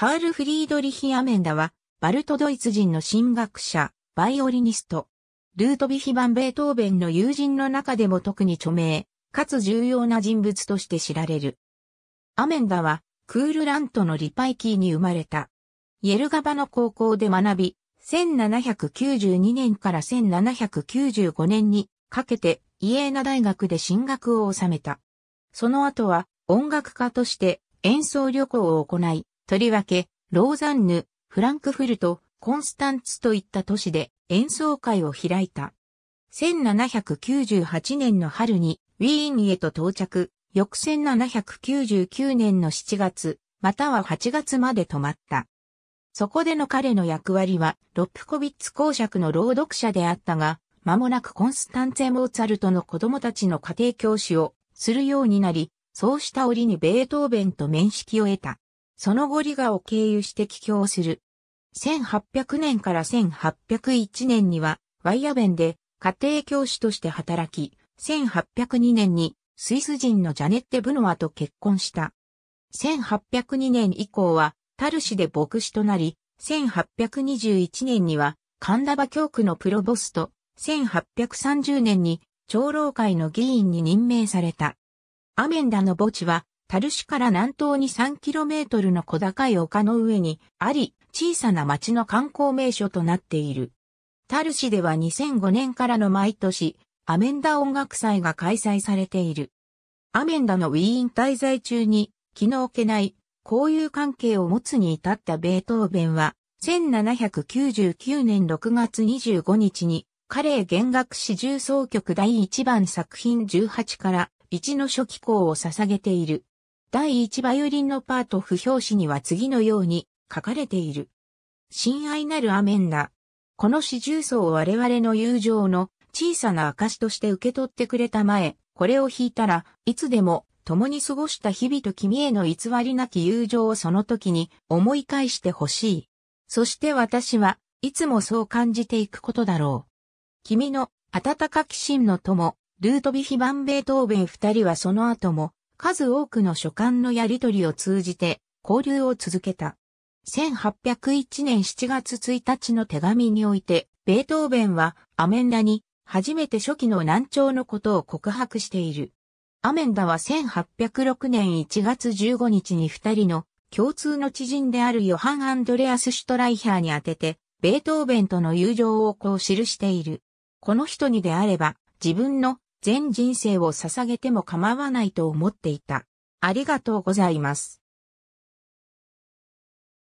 カール・フリードリヒ・アメンダは、バルトドイツ人の神学者、バイオリニスト。ルートヴィヒン・ベートーベンの友人の中でも特に著名、かつ重要な人物として知られる。アメンダは、クールラントのリパイキーに生まれた。イェルガバの高校で学び、1792年から1795年にかけてイエーナ大学で進学を収めた。その後は音楽家として演奏旅行を行い、とりわけ、ローザンヌ、フランクフルト、コンスタンツといった都市で演奏会を開いた。1798年の春にウィーンへと到着、翌1799年の7月、または8月まで止まった。そこでの彼の役割は、ロップコビッツ公爵の朗読者であったが、間もなくコンスタンツェ・モーツァルトの子供たちの家庭教師をするようになり、そうした折にベートーベンと面識を得た。その後リガを経由して帰郷する。1800年から1801年にはワイヤベンで家庭教師として働き、1802年にスイス人のジャネッテ・ブノアと結婚した。1802年以降はタルシで牧師となり、1821年には神田場教区のプロボスト、1830年に長老会の議員に任命された。アメンダの墓地はタルシから南東に 3km の小高い丘の上にあり、小さな町の観光名所となっている。タルシでは2005年からの毎年、アメンダ音楽祭が開催されている。アメンダのウィーン滞在中に気の置けない交友関係を持つに至ったベートーベンは、1799年6月25日に、カレー弦楽史重奏曲第1番作品18から1の初期校を捧げている。第1バイオリンのパート不表紙には次のように書かれている。親愛なるアメンナ。この四重奏を我々の友情の小さな証として受け取ってくれた前、これを弾いたらいつでも共に過ごした日々と君への偽りなき友情をその時に思い返してほしい。そして私はいつもそう感じていくことだろう。君の温かき心の友、ルートビヒ・バン・ベートーベン二人はその後も数多くの書簡のやり取りを通じて交流を続けた。1801年7月1日の手紙において、ベートーベンはアメンダに初めて初期の難聴のことを告白している。アメンダは1806年1月15日に二人の共通の知人であるヨハン・アンドレアス・シュトライヒャーに宛てて、ベートーベンとの友情をこう記している。この人にであれば、自分の全人生を捧げても構わないと思っていた。ありがとうございます。